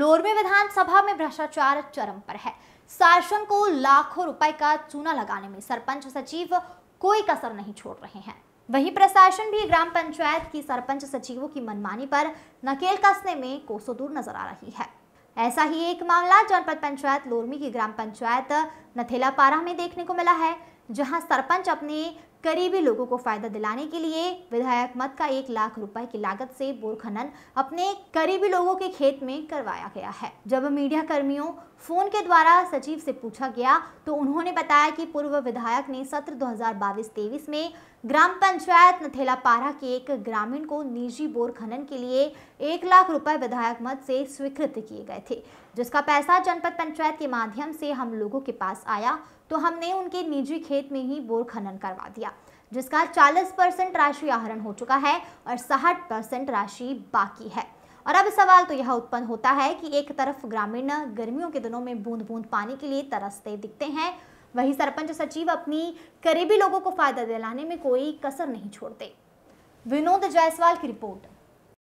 लोरमी विधानसभा में भ्रष्टाचार चरम पर है शासन को लाखों रुपए का चूना लगाने में सरपंच सचिव कोई कसर नहीं छोड़ रहे हैं वहीं प्रशासन भी ग्राम पंचायत की सरपंच सचिवों की मनमानी पर नकेल कसने में कोसों दूर नजर आ रही है ऐसा ही एक मामला जनपद पंचायत लोरमी की ग्राम पंचायत नथेला पारा में देखने को मिला है जहां सरपंच अपने करीबी लोगों को फायदा दिलाने के लिए विधायक मत का एक लाख रुपए की लागत से बोर खनन अपने करीबी लोगों के खेत में करवाया गया है जब मीडिया कर्मियों फोन के द्वारा सचिव से पूछा गया तो उन्होंने बताया कि पूर्व विधायक ने सत्र 2022-23 में ग्राम पंचायत नथेलापारा के एक ग्रामीण को निजी बोर खनन के लिए एक लाख रुपए विधायक मत से स्वीकृत किए गए थे जिसका पैसा जनपद पंचायत के माध्यम से हम लोगों के पास आया तो हमने उनके निजी खेत में ही बोर खनन करवा दिया जिसका 40 परसेंट राशि आहरण हो चुका है और साठ परसेंट राशि बाकी है और अब सवाल तो यह उत्पन्न होता है कि एक तरफ ग्रामीण गर्मियों के दिनों में बूंद बूंद पानी के लिए तरसते दिखते हैं वही सरपंच सचिव अपनी करीबी लोगों को फायदा दिलाने में कोई कसर नहीं छोड़ते विनोद जायसवाल की रिपोर्ट